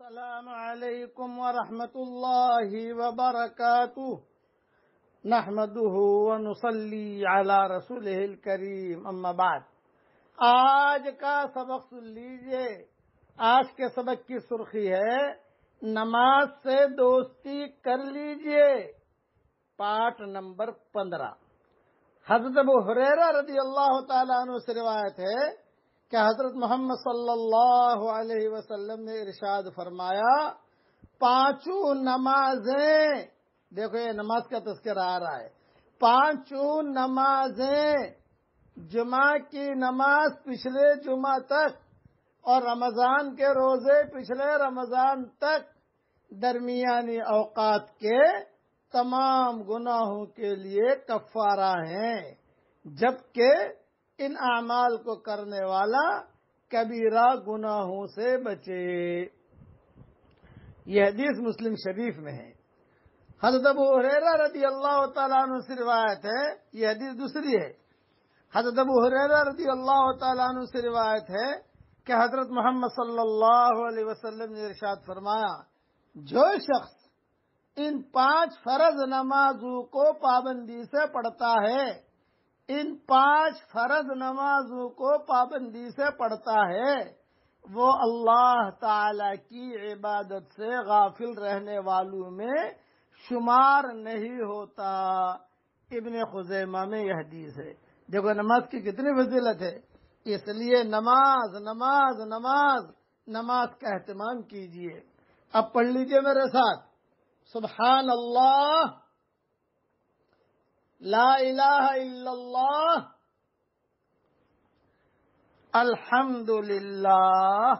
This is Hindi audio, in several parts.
السلام عليكم ورحمة الله وبركاته نحمده ونصلي على رسوله الكريم أما بعد आज का सबक सुन लीजिए आज के सबक की सुर्खी है नमाज से दोस्ती कर लीजिए पार्ट नंबर पंद्रह हजरत हरेरा रजी अल्लाह तु से रिवायत है क्या हजरत मोहम्मद सल्लल्लाहु अलैहि वसल्लम ने इरशाद फरमाया पांचों नमाजें देखो ये नमाज का तस्करा आ रहा है पांचों नमाजें जुमा की नमाज पिछले जुमा तक और रमजान के रोजे पिछले रमजान तक दरमियानी अवकात के तमाम गुनाहों के लिए कफारा हैं जबकि इन अमाल को करने वाला कबीरा गुनाहों से बचे यह हदीस मुस्लिम शरीफ में है हजरत अबू हुरैरा रदी अल्लाह तु से रिवायत है यह हदीस दूसरी है हजरत अबू हुरैरा रदी अल्लाह तु से रिवायत है कि हजरत मोहम्मद सल्लल्लाहु अलैहि वसल्लम ने इरशाद फरमाया जो शख्स इन पांच फर्ज नमाजों को पाबंदी से पढ़ता है इन पांच फर्ज नमाजों को पाबंदी से पढ़ता है वो अल्लाह ताला की इबादत से गाफिल रहने वालों में शुमार नहीं होता इबन खुजैमा में यह हदीस है देखो नमाज की कितनी फजीलत है इसलिए नमाज नमाज नमाज नमाज का एहतमाम कीजिए अब पढ़ लीजिए मेरे साथ सुबहान अल्लाह ला इलाहा इल्लल्लाह अल्हम्दुलिल्लाह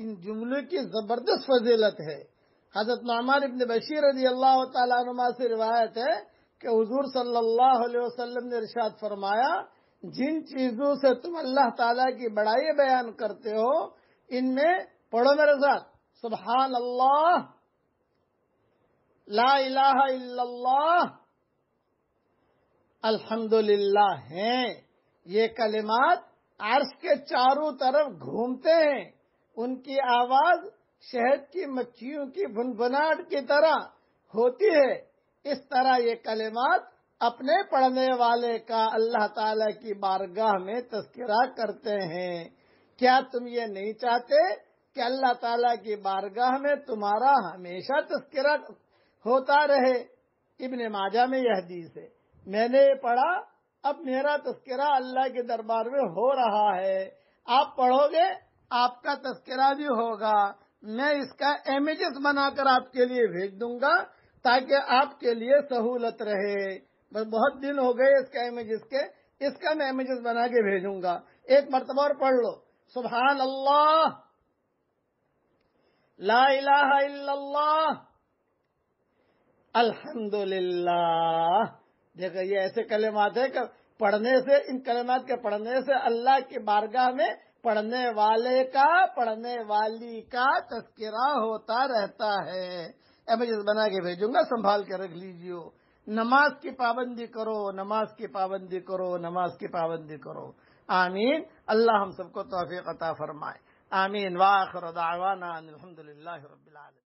इन जुमले की जबरदस्त फजीलत है हजरत नमान इबन बशीर रजी अल्लाह तुमा से रिवायत है कि हुजूर सल्लल्लाहु अलैहि वसल्लम ने इरशाद फरमाया जिन चीजों से तुम अल्लाह ताला की बड़ाई बयान करते हो इनमें पढ़ो मेरे साथ सुबहान अल्लाह ला इलाहा इल्लल्लाह अल्हम्दुलिल्लाह हैं ये कलिमात अर्श के चारों तरफ घूमते हैं उनकी आवाज शहद की मक्खियों की भुनभुनाहट की तरह होती है इस तरह ये कलिमात अपने पढ़ने वाले का अल्लाह ताला की बारगाह में तस्करा करते हैं क्या तुम ये नहीं चाहते कि अल्लाह ताला की बारगाह में तुम्हारा हमेशा तस्करा होता रहे इब्ने माजा में यह हदीस है मैंने ये पढ़ा अब मेरा तस्करा अल्लाह के दरबार में हो रहा है आप पढ़ोगे आपका तस्करा भी होगा मैं इसका इमेजेस बनाकर आपके लिए भेज दूंगा ताकि आपके लिए सहूलत रहे बस बहुत दिन हो गए इसका इमेजेस के इसका मैं इमेजेस बना के भेजूंगा एक मरतबा और पढ़ लो सुबहान अल्लाह ला इलाहा इल्लल्लाह अल्हम्दुलिल्लाह देखो ये ऐसे कलेमात है कर, पढ़ने से इन कलेमात के पढ़ने से अल्लाह की बारगाह में पढ़ने वाले का पढ़ने वाली का तस्करा होता रहता है एमरजेंस बना के भेजूंगा संभाल के रख लीजियो नमाज की पाबंदी करो नमाज की पाबंदी करो नमाज की पाबंदी करो आमीन अल्लाह हम सबको तोहफी अता फरमाए आमीन वाखर दावाना अलहमदिल्ला